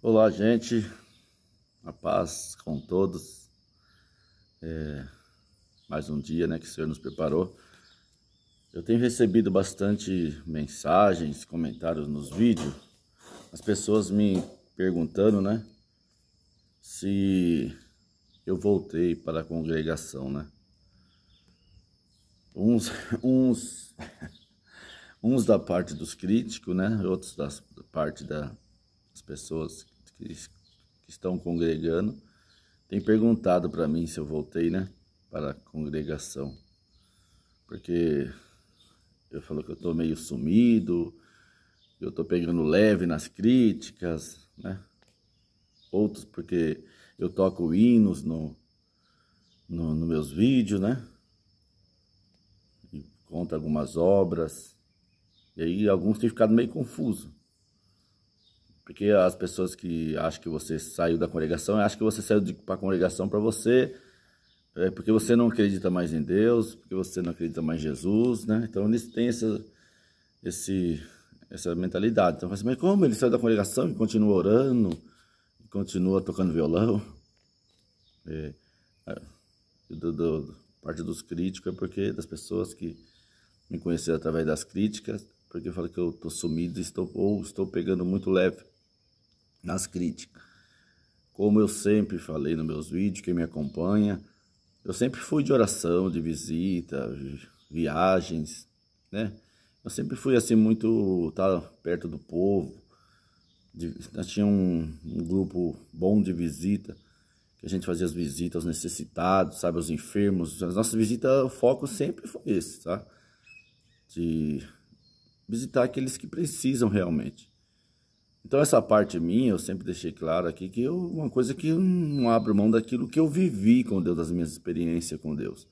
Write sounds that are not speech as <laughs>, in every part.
Olá, gente. A paz com todos. É, mais um dia, né, que o Senhor nos preparou. Eu tenho recebido bastante mensagens, comentários nos vídeos. As pessoas me perguntando, né, se eu voltei para a congregação, né? Uns, <laughs> uns, uns da parte dos críticos, né? Outros da parte da pessoas que, que estão congregando têm perguntado para mim se eu voltei, né, para a congregação. Porque eu falo que eu estou meio sumido, eu estou pegando leve nas críticas, né? Outros porque eu toco hinos no, no, no meus vídeos, né? E conto algumas obras. E aí alguns têm ficado meio confuso. Porque as pessoas que acham que você saiu da congregação, acham que você saiu para a congregação para você, é, porque você não acredita mais em Deus, porque você não acredita mais em Jesus, né? Então eles têm essa, esse, essa mentalidade. Então, assim, mas como ele saiu da congregação e continua orando, e continua tocando violão? É, do, do, parte dos críticos é porque das pessoas que me conheceram através das críticas, porque fala que eu estou sumido estou, ou estou pegando muito leve nas críticas. Como eu sempre falei nos meus vídeos, quem me acompanha, eu sempre fui de oração, de visita, viagens, né? Eu sempre fui assim muito tá perto do povo. De, nós tinha um, um, grupo bom de visita, que a gente fazia as visitas aos necessitados, sabe, aos enfermos. As nossas visitas, o foco sempre foi esse, tá? De visitar aqueles que precisam realmente. Então essa parte minha, eu sempre deixei claro aqui que eu, uma coisa que eu não abro mão daquilo que eu vivi com Deus, das minhas experiências com Deus.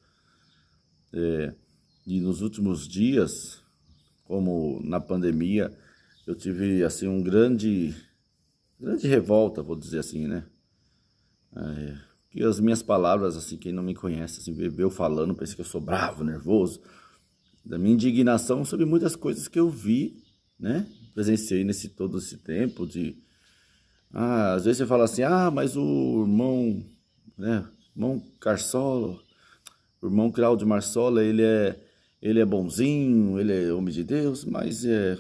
É, e nos últimos dias, como na pandemia, eu tive assim um grande, grande revolta, vou dizer assim, né? É, que as minhas palavras, assim, quem não me conhece, assim, eu falando, pensa que eu sou bravo, nervoso, da minha indignação sobre muitas coisas que eu vi, né? presenciei nesse todo esse tempo de ah, às vezes você fala assim: "Ah, mas o irmão, né, irmão Carsola, o irmão Claudio Marsola, ele é ele é bonzinho, ele é homem de Deus, mas é,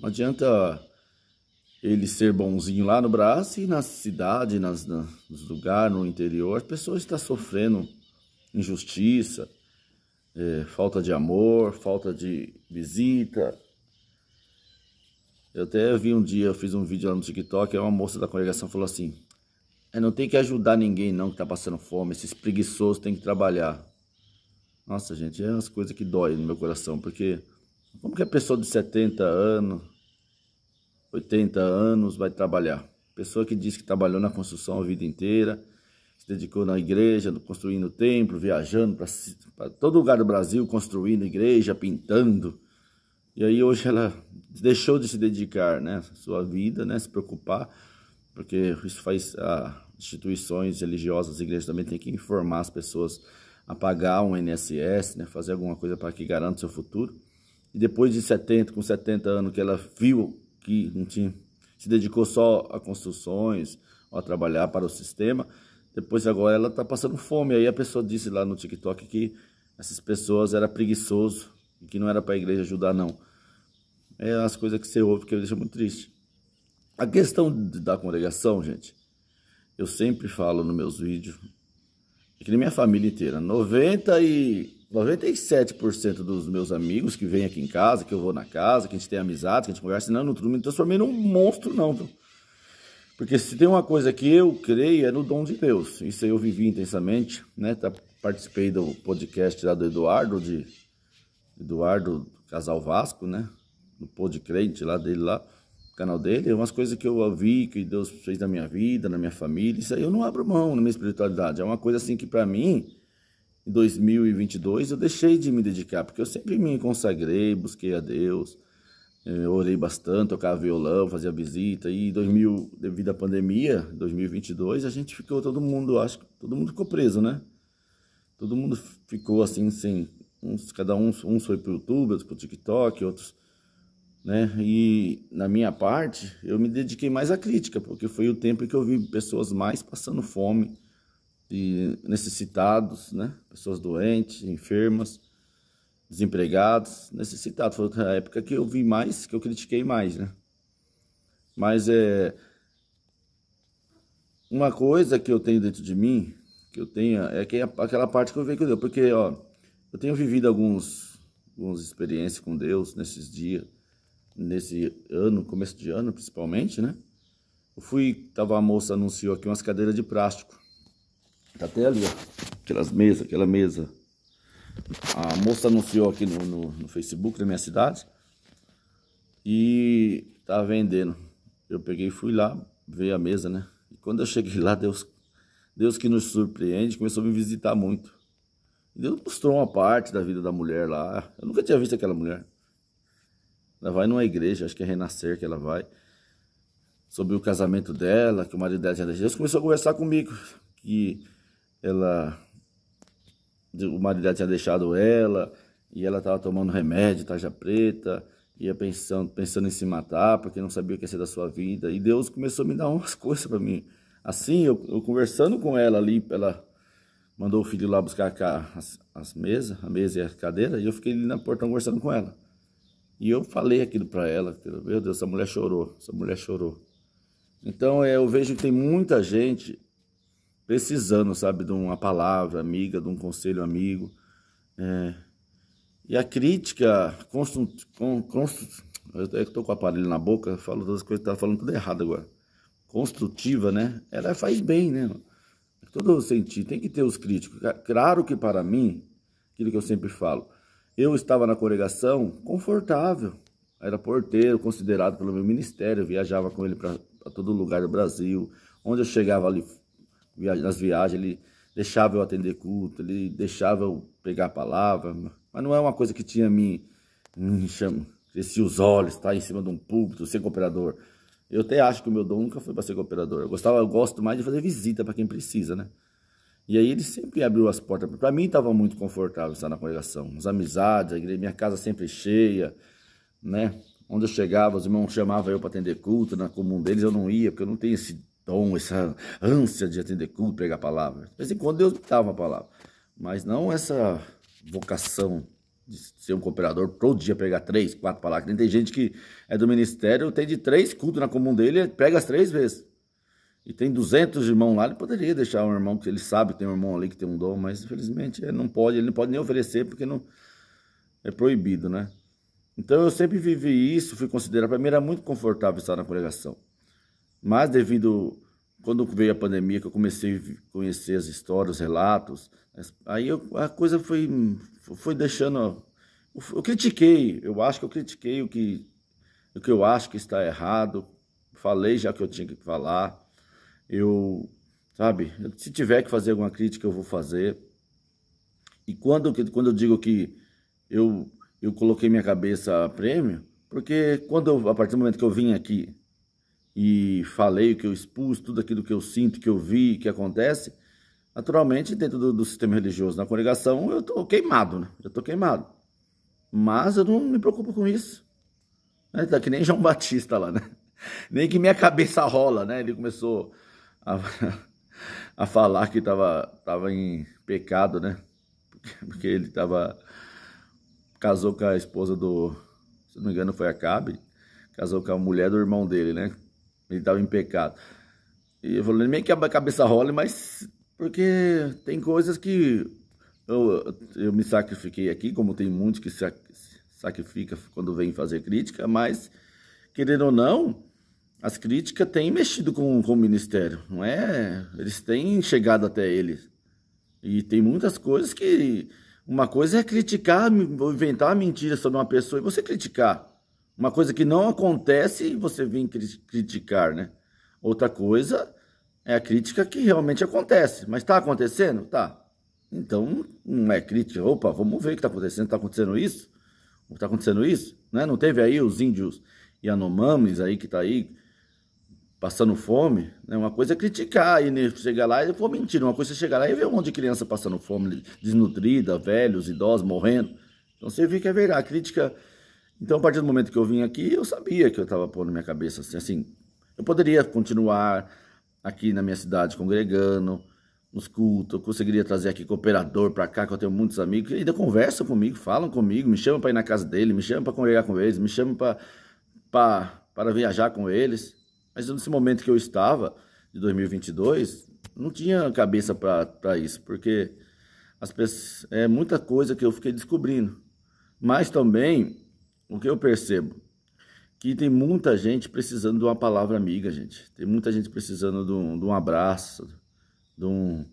não adianta ele ser bonzinho lá no braço e na cidade, nas, na, nos lugares, no interior, as pessoas estão sofrendo injustiça, é, falta de amor, falta de visita, eu até vi um dia, eu fiz um vídeo lá no TikTok, e uma moça da congregação falou assim: é, não tem que ajudar ninguém não que tá passando fome, esses preguiçosos tem que trabalhar. Nossa, gente, é umas coisas que dói no meu coração, porque como que a pessoa de 70 anos, 80 anos vai trabalhar? Pessoa que diz que trabalhou na construção a vida inteira, se dedicou na igreja, construindo templo, viajando para todo lugar do Brasil, construindo igreja, pintando, e aí hoje ela deixou de se dedicar, né, sua vida, né, se preocupar, porque isso faz ah, instituições religiosas, igrejas também tem que informar as pessoas a pagar um INSS, né, fazer alguma coisa para que garanta o seu futuro. E depois de 70, com 70 anos que ela viu que não tinha se dedicou só a construções, a trabalhar para o sistema. Depois agora ela está passando fome. Aí a pessoa disse lá no TikTok que essas pessoas era preguiçoso que não era para a igreja ajudar, não. É as coisas que você ouve que me deixa muito triste. A questão da congregação, gente, eu sempre falo nos meus vídeos, é que na minha família inteira, 90 e 97% dos meus amigos que vêm aqui em casa, que eu vou na casa, que a gente tem amizade, que a gente conversa, não, não, não me transformei num monstro, não, Porque se tem uma coisa que eu creio é no dom de Deus. Isso aí eu vivi intensamente, né? Tá, participei do podcast lá do Eduardo, de Eduardo Casal Vasco, né? No Pod Crente lá dele lá, canal dele, É umas coisas que eu vi que Deus fez na minha vida, na minha família, isso aí eu não abro mão na minha espiritualidade. É uma coisa assim que para mim, em 2022 eu deixei de me dedicar, porque eu sempre me consagrei, busquei a Deus, eu eh, orei bastante, tocava violão, fazia visita. E 2000, devido à pandemia, 2022, a gente ficou todo mundo, acho que todo mundo ficou preso, né? Todo mundo ficou assim sem Uns, cada um, um foi pro YouTube, outros pro TikTok, outros, né? E na minha parte, eu me dediquei mais à crítica, porque foi o tempo que eu vi pessoas mais passando fome, e necessitados, né? Pessoas doentes, enfermas, desempregados, necessitados. Foi a época que eu vi mais, que eu critiquei mais, né? Mas é uma coisa que eu tenho dentro de mim, que eu tenho, é que é aquela parte que eu vejo com Deus, porque ó, eu tenho vivido alguns, algumas experiências com Deus nesses dias, nesse ano, começo de ano principalmente, né? Eu fui, tava a moça anunciou aqui umas cadeiras de plástico. Tá até ali, ó. Aquelas mesas, aquela mesa. A moça anunciou aqui no, no, no Facebook da minha cidade. E tá vendendo. Eu peguei e fui lá, ver a mesa, né? E quando eu cheguei lá, Deus, Deus que nos surpreende, começou a me visitar muito. Deus mostrou uma parte da vida da mulher lá. Eu nunca tinha visto aquela mulher. Ela vai numa igreja, acho que é Renascer que ela vai. Sobre o casamento dela, que o marido dela tinha deixado. Deus começou a conversar comigo. Que ela. O marido dela tinha deixado ela. E ela estava tomando remédio, tarja preta. Ia pensando, pensando em se matar, porque não sabia o que ia ser da sua vida. E Deus começou a me dar umas <laughs> coisas para mim. Assim, eu, eu conversando com ela ali, ela mandou o filho lá buscar as, as mesas, a mesa e a cadeira, e eu fiquei ali na portão conversando com ela. E eu falei aquilo para ela, meu Deus, essa mulher chorou, essa mulher chorou. Então é, eu vejo que tem muita gente precisando, sabe, de uma palavra amiga, de um conselho amigo. É, e a crítica construtiva. Constru, eu estou com o aparelho na boca, falo todas as coisas, estava tá falando tudo errado agora. Construtiva, né? Ela faz bem, né? todo sentido, tem que ter os críticos. Claro que para mim, aquilo que eu sempre falo, eu estava na congregação confortável, era porteiro, considerado pelo meu ministério, eu viajava com ele para todo lugar do Brasil, onde eu chegava ali nas viagens, ele deixava eu atender culto, ele deixava eu pegar a palavra, mas não é uma coisa que tinha me, me chama, cresci os olhos, estar tá em cima de um púlpito, ser cooperador. Eu até acho que o meu dom nunca foi para ser cooperador. Eu gostava, eu gosto mais de fazer visita para quem precisa, né? E aí ele sempre abriu as portas. Para mim estava muito confortável estar na congregação. As amizades, a igreja, minha casa sempre cheia, né? Onde eu chegava, os irmãos chamavam eu para atender culto, na comum deles eu não ia, porque eu não tenho esse dom, essa ânsia de atender culto, pregar a palavra. De vez em quando Deus me dava a palavra, mas não essa vocação de ser um cooperador todo dia, pegar três, quatro palavras. Tem gente que é do ministério, tem de três cultos na comum dele, ele pega as três vezes. E tem 200 irmãos lá, ele poderia deixar um irmão, que ele sabe que tem um irmão ali que tem um dom, mas infelizmente ele não pode, ele não pode nem oferecer porque não é proibido, né? Então eu sempre vivi isso, fui considerado, para mim era muito confortável estar na congregação. Mas devido, quando veio a pandemia, que eu comecei a conhecer as histórias, os relatos, Aí eu, a coisa foi, foi deixando. Eu, critiquei, eu acho que eu critiquei o que, o que eu acho que está errado. Falei já que eu tinha que falar. Eu, sabe, se tiver que fazer alguma crítica, eu vou fazer. E quando, quando eu digo que eu, eu coloquei minha cabeça a prêmio, porque quando eu, a partir do momento que eu vim aqui e falei o que eu expus, tudo aquilo que eu sinto, que eu vi, que acontece, Naturalmente, dentro do, do sistema religioso, na congregação, eu tô queimado, né? Eu tô queimado. Mas eu não me preocupo com isso. Né? Tá que nem João <laughs> Batista lá, né? Nem que minha cabeça rola, né? Ele começou a, <laughs> a falar que tava tava em pecado, né? Porque ele tava casou com a esposa do, se não me engano, foi a Cabe casou com a mulher do irmão dele, né? Ele estava em pecado. E eu falei, nem que a cabeça role, mas porque tem coisas que eu, eu me sacrifiquei aqui, como tem muitos que se sacrifica quando vem fazer crítica, mas, querendo ou não, as críticas têm mexido com, com o ministério, não é? Eles têm chegado até eles. E tem muitas coisas que. Uma coisa é criticar, inventar uma mentira sobre uma pessoa e você criticar. Uma coisa que não acontece e você vem criticar, né? Outra coisa é a crítica que realmente acontece. Mas está acontecendo? Tá. Então, não é crítica. Opa, vamos ver o que está acontecendo. Está acontecendo isso? Está acontecendo isso? Né? Não teve aí os índios Yanomamis aí que está aí passando fome? Né? Uma coisa é criticar e chegar lá e for mentira. Uma coisa é chegar lá e ver um monte de criança passando fome, desnutrida, velhos, idosos, morrendo. Então você vê que é verdade. A crítica. Então, a partir do momento que eu vim aqui, eu sabia que eu estava pondo minha cabeça assim, assim. Eu poderia continuar aqui na minha cidade congregando, nos cultos. Eu conseguiria trazer aqui cooperador para cá, que eu tenho muitos amigos que ainda conversam comigo, falam comigo, me chamam para ir na casa dele, me chamam para congregar com eles, me chamam para viajar com eles. Mas nesse momento que eu estava, de 2022, não tinha cabeça para isso, porque as pessoas, é muita coisa que eu fiquei descobrindo. Mas também, o que eu percebo? que tem muita gente precisando de uma palavra amiga, gente. Tem muita gente precisando de um, de um abraço, de um,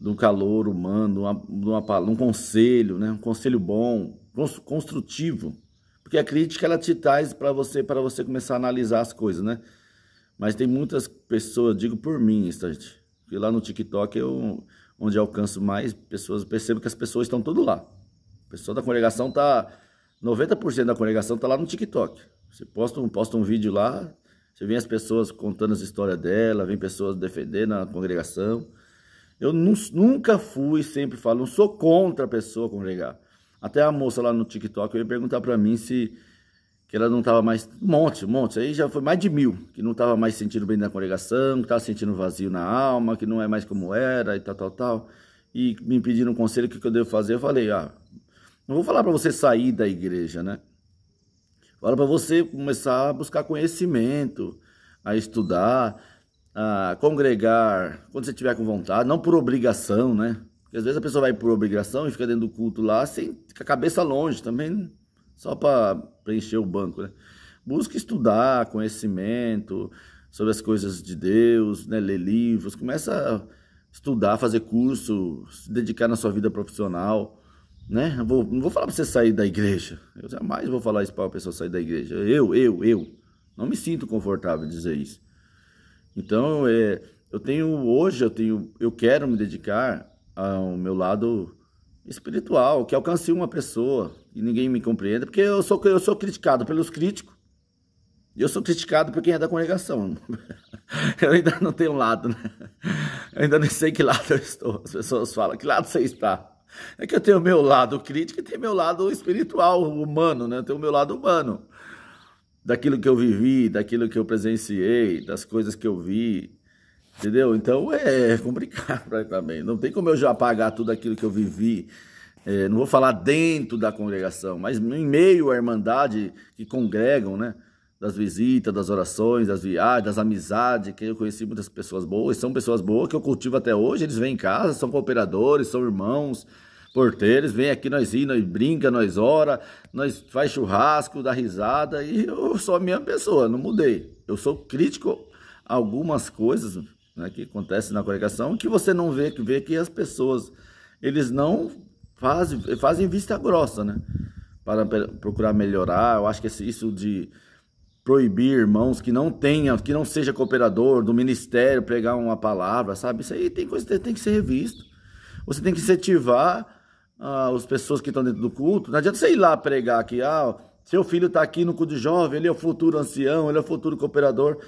de um calor humano, de, uma, de uma, um conselho, né? um conselho bom, construtivo. Porque a crítica ela te traz para você para você começar a analisar as coisas, né? Mas tem muitas pessoas, digo por mim, tá, gente. Porque lá no TikTok eu onde eu alcanço mais pessoas, percebo que as pessoas estão tudo lá. A pessoa da congregação tá 90% da congregação tá lá no TikTok. Você posta um, posta um vídeo lá, você vê as pessoas contando as histórias dela, vem pessoas defendendo a congregação. Eu nunca fui, sempre falo, não sou contra a pessoa congregar. Até a moça lá no TikTok veio perguntar para mim se que ela não tava mais. Um monte, um monte. Aí já foi mais de mil. Que não tava mais sentindo bem na congregação, que tava sentindo vazio na alma, que não é mais como era e tal, tal, tal. E me pedindo um conselho, o que, que eu devo fazer? Eu falei, ah, não vou falar para você sair da igreja, né? Agora, para você começar a buscar conhecimento, a estudar, a congregar, quando você tiver com vontade, não por obrigação, né? Porque às vezes a pessoa vai por obrigação e fica dentro do culto lá, sem, com a cabeça longe também, só para preencher o banco, né? Busque estudar conhecimento sobre as coisas de Deus, né? ler livros, começa a estudar, fazer curso, se dedicar na sua vida profissional né? Não vou, não vou falar para você sair da igreja. Eu jamais vou falar isso para uma pessoa sair da igreja. Eu, eu, eu. Não me sinto confortável dizer isso. Então, é, eu tenho hoje eu tenho eu quero me dedicar ao meu lado espiritual, que alcance uma pessoa e ninguém me compreenda, porque eu sou eu sou criticado pelos críticos. e Eu sou criticado por quem é da congregação. <laughs> Eu ainda não tenho lado, né? Eu ainda não sei que lado eu estou. As pessoas falam: "Que lado você está?" É que eu tenho o meu lado crítico e tenho o meu lado espiritual, humano, né? Eu tenho o meu lado humano. Daquilo que eu vivi, daquilo que eu presenciei, das coisas que eu vi. Entendeu? Então é, é complicado para também. Não tem como eu já apagar tudo aquilo que eu vivi. É, não vou falar dentro da congregação, mas em meio à irmandade que congregam, né? das visitas, das orações, das viagens, das amizades, que eu conheci muitas pessoas boas, são pessoas boas que eu cultivo até hoje, eles vêm em casa, são cooperadores, são irmãos, porteiros, vem aqui, nós ri, nós brinca, nós ora, nós faz churrasco, dá risada, e eu sou a mesma pessoa, não mudei. Eu sou crítico a algumas coisas né, que acontecem na congregação que você não vê, que vê que as pessoas, eles não fazem, fazem vista grossa, né? Para procurar melhorar, eu acho que isso de proibir irmãos que não tenha, que não seja cooperador do ministério, pregar uma palavra, sabe? Isso aí tem coisa que tem que ser revisto. Você tem que incentivar as ah, pessoas que estão dentro do culto, não adianta você ir lá pregar que ah, seu filho está aqui no culto de jovem, ele é o futuro ancião, ele é o futuro cooperador.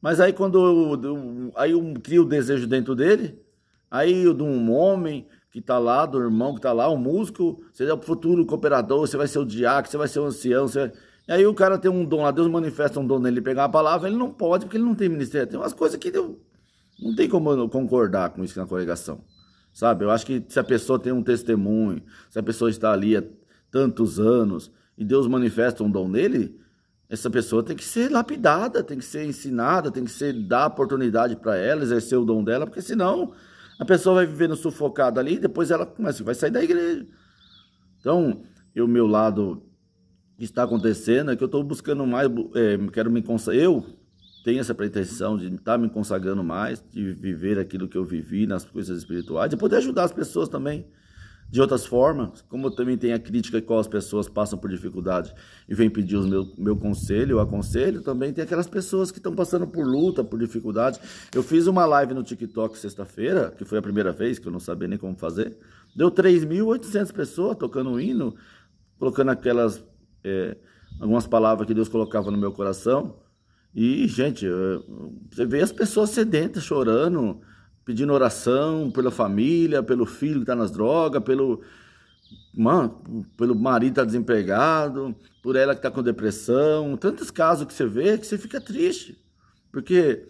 Mas aí quando aí um, cria o desejo dentro dele, aí de um homem que está lá, do irmão que está lá, um músico, você é o futuro cooperador, você vai ser o diácono, você vai ser o ancião, você... E aí o cara tem um dom lá, Deus manifesta um dom nele, pegar a palavra, ele não pode porque ele não tem ministério. Tem umas coisas que eu... não tem como concordar com isso na congregação sabe? Eu acho que se a pessoa tem um testemunho, se a pessoa está ali há tantos anos e Deus manifesta um dom nele, essa pessoa tem que ser lapidada, tem que ser ensinada, tem que ser dar oportunidade para ela exercer o dom dela, porque senão a pessoa vai vivendo sufocada ali e depois ela começa, vai sair da igreja. Então, o meu lado que está acontecendo é que eu estou buscando mais, é, quero me eu tenho essa pretensão de estar tá me consagrando mais, de viver aquilo que eu vivi nas coisas espirituais, de poder ajudar as pessoas também de outras formas, como eu também tenho a crítica qual as pessoas passam por dificuldade e vêm pedir o meu, meu conselho, eu aconselho, também tem aquelas pessoas que estão passando por luta, por dificuldade. Eu fiz uma live no TikTok sexta-feira, que foi a primeira vez, que eu não sabia nem como fazer, deu 3.800 pessoas tocando o um hino, colocando aquelas, é, algumas palavras que Deus colocava no meu coração, e, gente, você vê as pessoas sedentas chorando, pedindo oração pela família, pelo filho que está nas drogas, pelo, mano, pelo marido que está desempregado, por ela que está com depressão. Tantos casos que você vê que você fica triste. Porque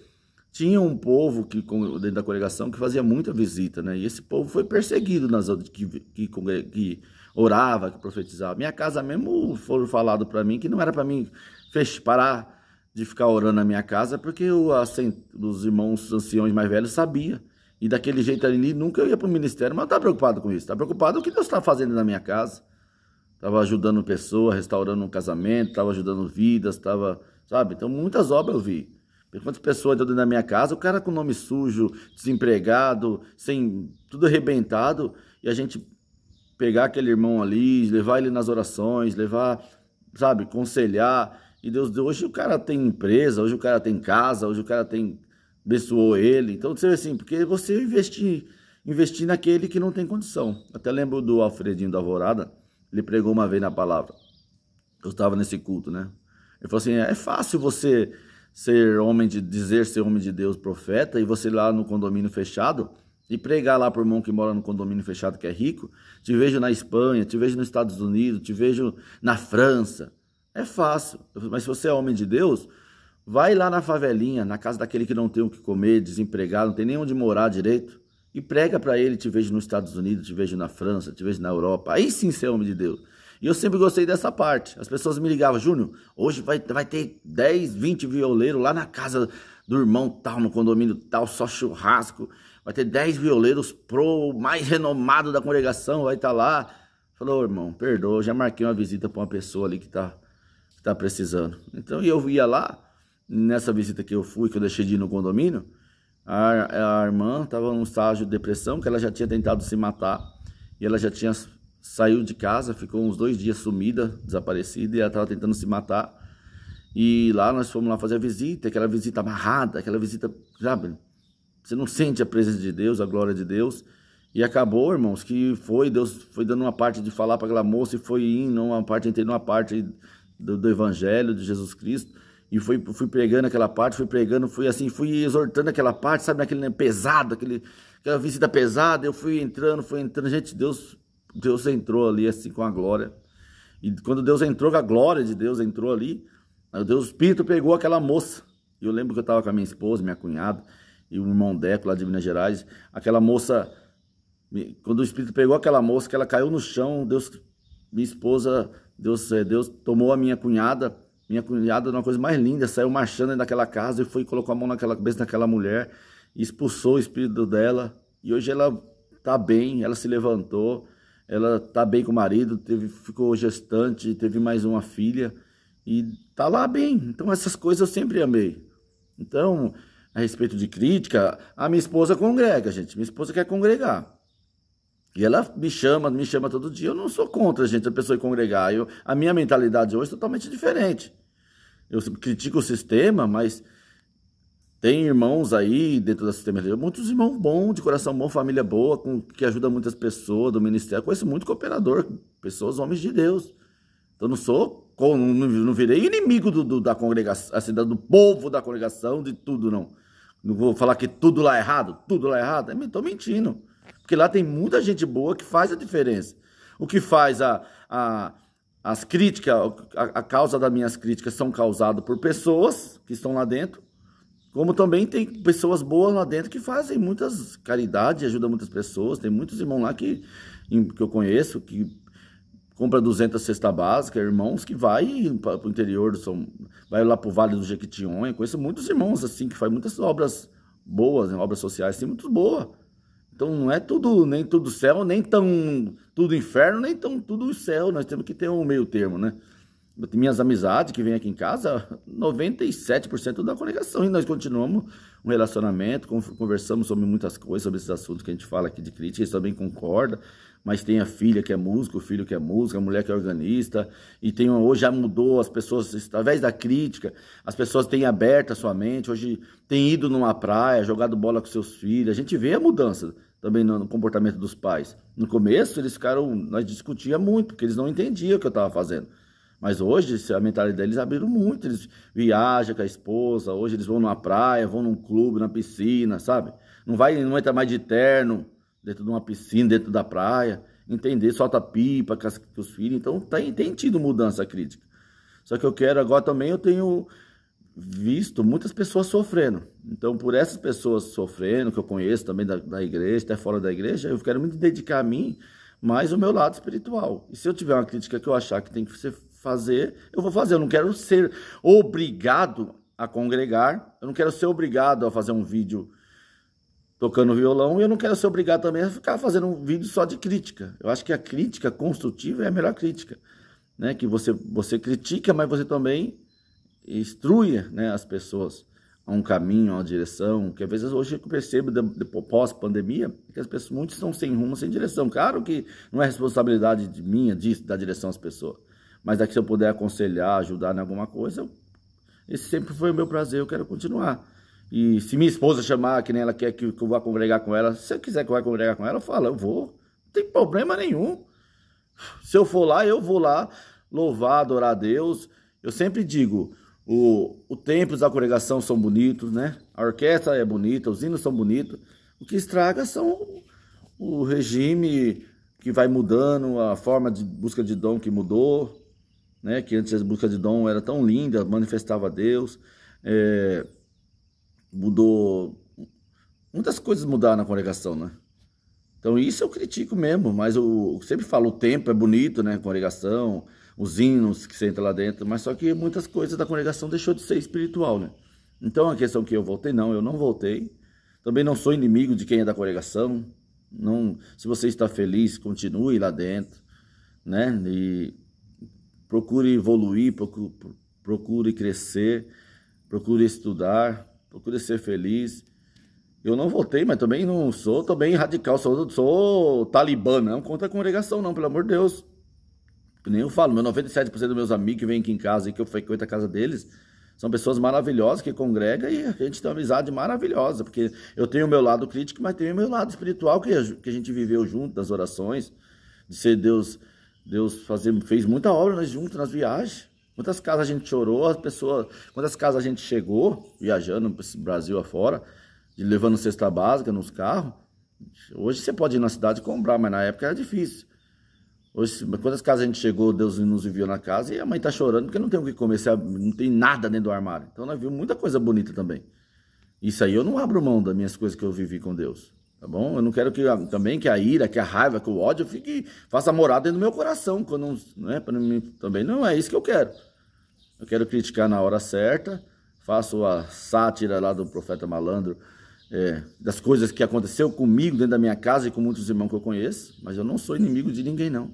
tinha um povo que dentro da congregação que fazia muita visita, né? E esse povo foi perseguido nas que, que, que orava, que profetizava. Minha casa mesmo foram falado para mim que não era para mim fechar, parar de ficar orando na minha casa, porque eu, assim, os irmãos anciões mais velhos sabia. E daquele jeito ali, nunca eu ia para o ministério, mas não está preocupado com isso. Está preocupado com o que Deus está fazendo na minha casa. Estava ajudando pessoas, restaurando um casamento, estava ajudando vidas, estava, sabe? Então, muitas obras eu vi. Quantas pessoas dentro da minha casa, o cara com nome sujo, desempregado, sem tudo arrebentado, e a gente pegar aquele irmão ali, levar ele nas orações, levar, sabe, conselhar, e Deus hoje o cara tem empresa, hoje o cara tem casa, hoje o cara tem abençoou ele. Então você vê assim, porque você investir investir naquele que não tem condição. Até lembro do Alfredinho da Alvorada, ele pregou uma vez na palavra. Eu estava nesse culto, né? Ele falou assim: "É fácil você ser homem de dizer ser homem de Deus, profeta e você lá no condomínio fechado, e pregar lá por mão que mora no condomínio fechado que é rico, te vejo na Espanha, te vejo nos Estados Unidos, te vejo na França. É fácil. Mas se você é homem de Deus, vai lá na favelinha, na casa daquele que não tem o que comer, desempregado, não tem nem onde morar direito, e prega para ele, te vejo nos Estados Unidos, te vejo na França, te vejo na Europa. Aí sim você é homem de Deus. E eu sempre gostei dessa parte. As pessoas me ligavam, Júnior, hoje vai, vai ter 10, 20 violeiros lá na casa do irmão tal, no condomínio tal, só churrasco. Vai ter 10 violeiros pro mais renomado da congregação, vai estar tá lá. Falou, irmão, perdoa, já marquei uma visita para uma pessoa ali que tá está precisando. Então, eu ia lá, nessa visita que eu fui, que eu deixei de ir no condomínio, a, a irmã estava num estágio de depressão, que ela já tinha tentado se matar, e ela já tinha saiu de casa, ficou uns dois dias sumida, desaparecida, e ela estava tentando se matar. E lá nós fomos lá fazer a visita, aquela visita amarrada, aquela visita, sabe? Você não sente a presença de Deus, a glória de Deus. E acabou, irmãos, que foi, Deus foi dando uma parte de falar para aquela moça e foi indo, uma parte, entrei numa parte, do, do Evangelho de Jesus Cristo. E fui, fui pregando aquela parte, fui pregando, fui assim, fui exortando aquela parte, sabe, naquele né, pesado, aquele, aquela visita pesada. Eu fui entrando, fui entrando. Gente, Deus, Deus entrou ali assim com a glória. E quando Deus entrou, com a glória de Deus entrou ali, Deus, o Espírito pegou aquela moça. E eu lembro que eu estava com a minha esposa, minha cunhada, e o irmão Deco lá de Minas Gerais. Aquela moça, quando o Espírito pegou aquela moça, que ela caiu no chão, Deus, minha esposa Deus, é, Deus tomou a minha cunhada, minha cunhada era uma coisa mais linda, saiu marchando daquela casa e foi colocou a mão naquela cabeça daquela mulher, expulsou o espírito dela e hoje ela tá bem, ela se levantou, ela tá bem com o marido, teve, ficou gestante, teve mais uma filha e tá lá bem. Então essas coisas eu sempre amei. Então, a respeito de crítica, a minha esposa congrega, gente. Minha esposa quer congregar. E ela me chama, me chama todo dia. Eu não sou contra, gente, a pessoa ir congregar. Eu, a minha mentalidade hoje é totalmente diferente. Eu critico o sistema, mas tem irmãos aí dentro do sistema muitos irmãos bons, de coração bom, família boa, com, que ajuda muitas pessoas do ministério. Eu conheço muito cooperador, pessoas, homens de Deus. Então não sou, não, não virei inimigo do, do da congregação, assim, do povo da congregação, de tudo, não. Não vou falar que tudo lá é errado, tudo lá é errado. É, Estou mentindo. Porque lá tem muita gente boa que faz a diferença. O que faz a, a as críticas, a, a causa das minhas críticas são causadas por pessoas que estão lá dentro, como também tem pessoas boas lá dentro que fazem muitas caridades, ajudam muitas pessoas. Tem muitos irmãos lá que, que eu conheço, que compra 200 cesta básica, irmãos que vai para o interior, são, vai lá para o Vale do Jequitinhonha. Conheço muitos irmãos assim que faz muitas obras boas, né? obras sociais, tem muito boa. Então não é tudo, nem tudo céu, nem tão tudo inferno, nem tão tudo céu. Nós temos que ter um meio termo, né? Minhas amizades que vêm aqui em casa, 97% <laughs> da conexão E nós continuamos um relacionamento, conversamos sobre muitas coisas, sobre esses assuntos que a gente fala aqui de crítica, eles também concordam mas tem a filha que é música, o filho que é música, a mulher que é organista, e tem hoje já mudou, as pessoas, através da crítica, as pessoas têm aberto a sua mente, hoje tem ido numa praia, jogado bola com seus filhos, a gente vê a mudança também no, no comportamento dos pais. No começo eles ficaram, nós discutia muito, porque eles não entendiam o que eu estava fazendo. Mas hoje a mentalidade deles abriram muito, eles viajam com a esposa, hoje eles vão numa praia, vão num clube, na piscina, sabe? Não vai, não entra mais de terno, dentro de uma piscina, dentro da praia, entender, solta pipa com os filhos. Então tem, tá, tem tido mudança crítica. Só que eu quero agora também, eu tenho visto muitas pessoas sofrendo. Então, por essas pessoas sofrendo, que eu conheço também da, da igreja, até fora da igreja, eu quero me dedicar a mim mais o meu lado espiritual. E se eu tiver uma crítica que eu achar que tem que ser fazer, eu vou fazer. Eu não quero ser obrigado a congregar, eu não quero ser obrigado a fazer um vídeo tocando violão e eu não quero ser obrigado também a ficar fazendo um vídeo só de crítica. Eu acho que a crítica construtiva é a melhor crítica, né? Que você você critica, mas você também instrui né, as pessoas a um caminho, a uma direção. Que às vezes hoje eu percebo de, de, pós pandemia que as pessoas muitos estão sem rumo, sem direção. Claro que não é responsabilidade de minha disso, da direção às pessoas. Mas daqui é se eu puder aconselhar, ajudar em alguma coisa, eu, esse sempre foi o meu prazer. Eu quero continuar. E se minha esposa chamar, que nem ela quer que eu vá congregar com ela, se você quiser que eu vá congregar com ela, fala, eu vou. Não tem problema nenhum. Se eu for lá, eu vou lá louvar, adorar a Deus. Eu sempre digo, o, o templos da congregação são bonitos, né? A orquestra é bonita, os hinos são bonitos. O que estraga são o regime que vai mudando, a forma de busca de dom que mudou, né? Que antes a busca de dom era tão linda, manifestava Deus. É mudou. Muitas coisas mudaram na congregação, né? Então isso eu critico mesmo, mas eu, eu sempre falo, o tempo é bonito, né? Congregação, os hinos que você entra lá dentro, mas só que muitas coisas da congregação deixou de ser espiritual, né? Então a questão que eu voltei, não, eu não voltei. Também não sou inimigo de quem é da congregação. Não, se você está feliz, continue lá dentro, né? E procure evoluir, procure, procure crescer, procure estudar, procure ser feliz. Eu não votei, mas também não sou também radical, sou, sou talibã, não contra a congregação, não, pelo amor de Deus. Nem eu falo, meu 97% dos meus amigos que vêm aqui em casa e que eu frequento a casa deles, são pessoas maravilhosas que congrega e a gente tem uma amizade maravilhosa, porque eu tenho o meu lado crítico, mas tenho o meu lado espiritual que a, que a gente viveu junto das orações, de ser Deus, Deus fazer, fez muita obra nós né, juntos nas viagens. Quantas casas a gente chorou, as pessoas. Quantas casas a gente chegou, viajando Brasil afora, levando cesta básica nos carros. Hoje você pode ir na cidade e comprar, mas na época era difícil. Hoje, quantas casas a gente chegou, Deus nos enviou na casa e a mãe tá chorando porque não tem o que comer, não tem nada dentro do armário. Então nós vimos muita coisa bonita também. Isso aí eu não abro mão das minhas coisas que eu vivi com Deus. Tá bom? Eu não quero que também que a ira, que a raiva, que o ódio fique, faça morada dentro do meu coração. Quando, né, mim, também não é isso que eu quero. Eu quero criticar na hora certa, faço a sátira lá do profeta malandro, é, das coisas que aconteceu comigo dentro da minha casa e com muitos irmãos que eu conheço, mas eu não sou inimigo de ninguém, não.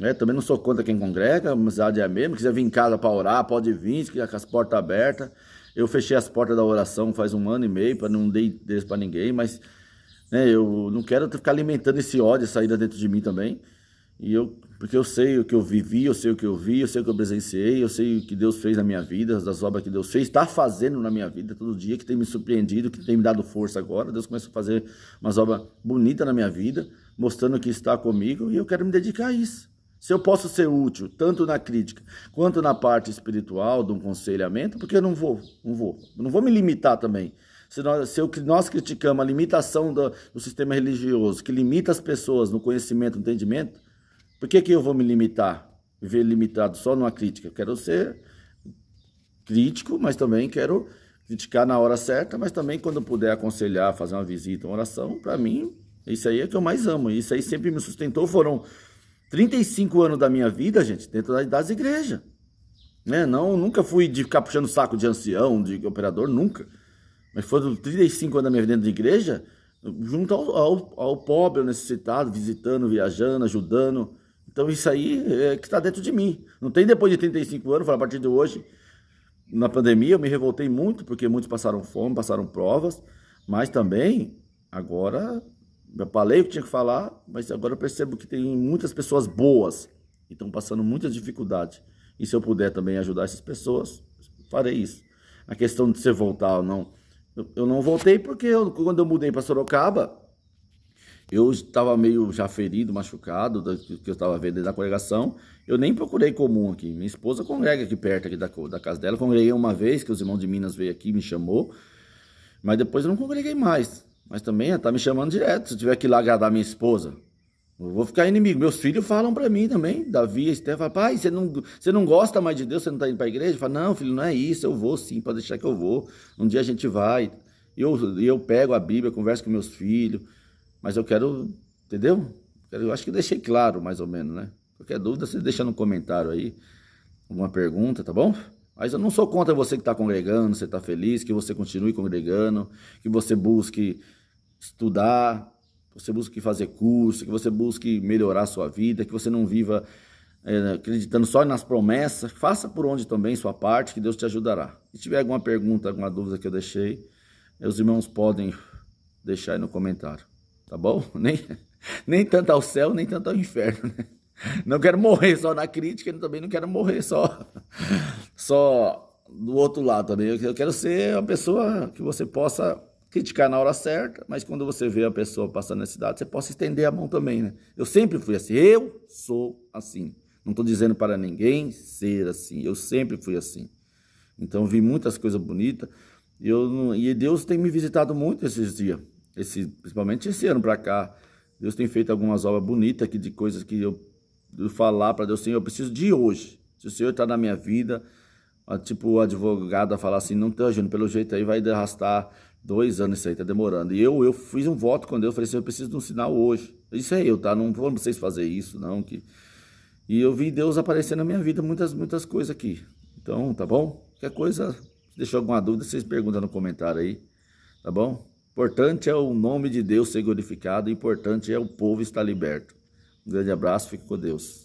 É, também não sou contra quem congrega, a amizade é a mesma. Quiser vir em casa para orar, pode vir, fica com as portas abertas. Eu fechei as portas da oração faz um ano e meio, para não dar endereço para ninguém, mas né? Eu não quero ficar alimentando esse ódio, essa ira dentro de mim também. E eu, porque eu sei o que eu vivi, eu sei o que eu vi, eu sei o que eu presenciei, eu sei o que Deus fez na minha vida, as obras que Deus fez, está fazendo na minha vida todo dia, que tem me surpreendido, que tem me dado força agora. Deus começa a fazer umas obras bonitas na minha vida, mostrando que está comigo, e eu quero me dedicar a isso. Se eu posso ser útil, tanto na crítica quanto na parte espiritual, de um conselhamento, porque eu não vou, não vou. não vou me limitar também. Se, nós, se eu, nós criticamos a limitação do, do, sistema religioso, que limita as pessoas no conhecimento, no entendimento, por que, que eu vou me limitar? ver limitado só numa crítica? Eu quero ser crítico, mas também quero criticar na hora certa, mas também quando puder aconselhar, fazer uma visita, uma oração, para mim, isso aí é que eu mais amo. Isso aí sempre me sustentou. Foram 35 anos da minha vida, gente, dentro das igrejas. Né? Não, nunca fui de ficar puxando saco de ancião, de operador, nunca mas foram 35 anos da minha vida dentro de igreja, junto ao, ao, ao pobre, ao necessitado, visitando, viajando, ajudando. Então isso aí é que está dentro de mim. Não tem depois de 35 anos, a partir de hoje, na pandemia eu me revoltei muito, porque muitos passaram fome, passaram provas, mas também agora eu falei o que tinha que falar, mas agora eu percebo que tem muitas pessoas boas e estão passando muitas dificuldades. E se eu puder também ajudar essas pessoas, farei isso. A questão de se voltar ou não eu não voltei porque eu, quando eu mudei para Sorocaba, eu estava meio já ferido, machucado, que eu estava vendo da congregação. Eu nem procurei comum aqui. Minha esposa congrega aqui perto aqui da, da casa dela. congreguei uma vez, que os irmãos de Minas veio aqui me chamou. Mas depois eu não congreguei mais. Mas também está ah, me chamando direto, se eu tiver que ir lá agradar minha esposa. Eu vou ficar inimigo. Meus filhos falam para mim também, Davi, Esther, falam, pai, você não, você não gosta mais de Deus, você não está indo para a igreja? Fala, não, filho, não é isso, eu vou sim, pode deixar que eu vou. Um dia a gente vai. Eu, eu pego a Bíblia, converso com meus filhos, mas eu quero, entendeu? Eu acho que deixei claro, mais ou menos, né? Qualquer dúvida, você deixa no comentário aí, alguma pergunta, tá bom? Mas eu não sou contra você que está congregando, você está feliz, que você continue congregando, que você busque estudar, você busque fazer curso, que você busque melhorar a sua vida, que você não viva é, acreditando só nas promessas. Faça por onde também sua parte, que Deus te ajudará. Se tiver alguma pergunta, alguma dúvida que eu deixei, os irmãos podem deixar aí no comentário, tá bom? <laughs> Nem, nem tanto ao céu, nem tanto ao inferno, né? Não quero morrer só na crítica, também não quero morrer só, só do outro lado também. Eu quero ser uma pessoa que você possa criticar na hora certa, mas quando você vê a pessoa passando cidade, você possa estender a mão também, né? Eu sempre fui assim, eu sou assim. Não estou dizendo para ninguém ser assim, eu sempre fui assim. Então vi muitas coisas bonitas e, eu não... e Deus tem me visitado muito esses dias, esse, principalmente esse ano para cá. Deus tem feito algumas obras bonitas aqui de coisas que eu, eu falar para Deus, Senhor, eu preciso de hoje. Se o Senhor está na minha vida, tipo o advogado a falar assim, não estou agindo, pelo jeito aí vai arrastar Dois anos isso aí tá demorando. E eu, eu fiz um voto com Deus, falei assim, eu preciso de um sinal hoje. Isso é eu, tá? Não vou vocês fazer isso, não. Que... E eu vi Deus aparecer na minha vida muitas, muitas coisas aqui. Então, tá bom? Qualquer coisa, se deixou alguma dúvida, vocês perguntam no comentário aí, tá bom? Importante é o nome de Deus ser glorificado, importante é o povo estar liberto. Um grande abraço, fique com Deus.